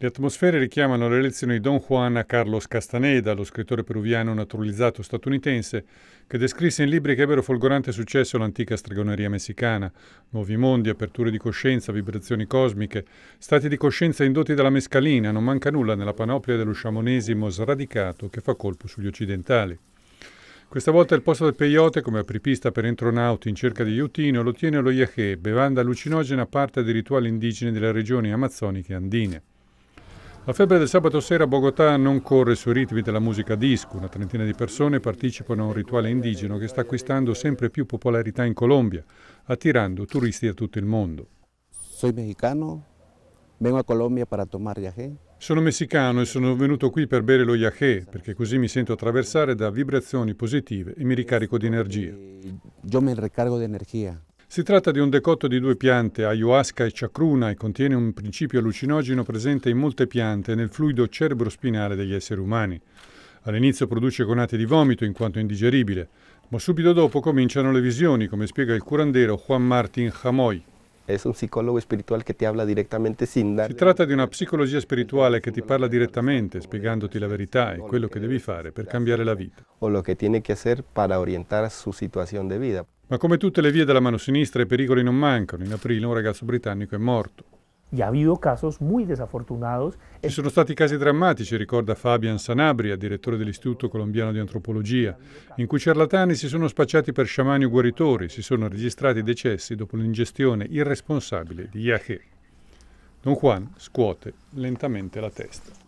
Le atmosfere richiamano le lezioni di Don Juan a Carlos Castaneda, lo scrittore peruviano naturalizzato statunitense, che descrisse in libri che ebbero folgorante successo l'antica stregoneria messicana, nuovi mondi, aperture di coscienza, vibrazioni cosmiche, stati di coscienza indotti dalla mescalina, non manca nulla nella panoplia dello sciamonesimo sradicato che fa colpo sugli occidentali. Questa volta il posto del peyote come apripista per entronauti in cerca di aiutino lo tiene lo yajé, bevanda allucinogena parte dei rituali indigeni delle regioni amazzoniche andine. La febbre del sabato sera a Bogotà non corre sui ritmi della musica disco. Una trentina di persone partecipano a un rituale indigeno che sta acquistando sempre più popolarità in Colombia, attirando turisti da tutto il mondo. Sono messicano, vengo a Colombia per tomare yajé. Sono messicano e sono venuto qui per bere lo yajé, perché così mi sento attraversare da vibrazioni positive e mi ricarico di energia. Io eh, mi ricarico di energia. Si tratta di un decotto di due piante, ayahuasca e chacruna, e contiene un principio allucinogeno presente in molte piante nel fluido cerebrospinale degli esseri umani. All'inizio produce conate di vomito in quanto indigeribile, ma subito dopo cominciano le visioni, come spiega il curandero Juan Martin Jamoy. Si tratta di una psicologia spirituale che ti parla direttamente, spiegandoti la verità e quello che devi fare per cambiare la vita. O lo che tiene che fare per orientare su situazione di vita. Ma come tutte le vie della mano sinistra i pericoli non mancano. In aprile un ragazzo britannico è morto. Ci sono stati casi drammatici, ricorda Fabian Sanabria, direttore dell'Istituto Colombiano di Antropologia, in cui ciarlatani si sono spacciati per sciamani o guaritori, si sono registrati decessi dopo l'ingestione irresponsabile di Yahé. Don Juan scuote lentamente la testa.